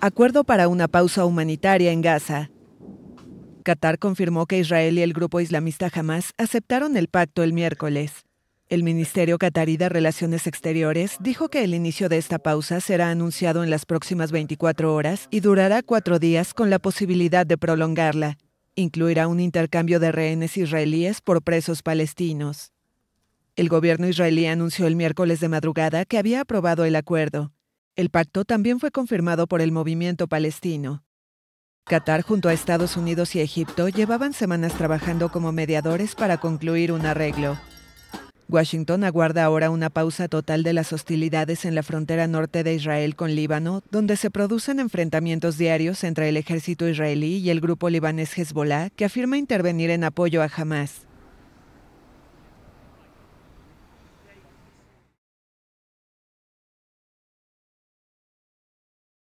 Acuerdo para una pausa humanitaria en Gaza. Qatar confirmó que Israel y el grupo islamista Hamas aceptaron el pacto el miércoles. El Ministerio Qatarí de Relaciones Exteriores dijo que el inicio de esta pausa será anunciado en las próximas 24 horas y durará cuatro días con la posibilidad de prolongarla. Incluirá un intercambio de rehenes israelíes por presos palestinos. El gobierno israelí anunció el miércoles de madrugada que había aprobado el acuerdo. El pacto también fue confirmado por el movimiento palestino. Qatar junto a Estados Unidos y Egipto llevaban semanas trabajando como mediadores para concluir un arreglo. Washington aguarda ahora una pausa total de las hostilidades en la frontera norte de Israel con Líbano, donde se producen enfrentamientos diarios entre el ejército israelí y el grupo libanés Hezbollah, que afirma intervenir en apoyo a Hamas.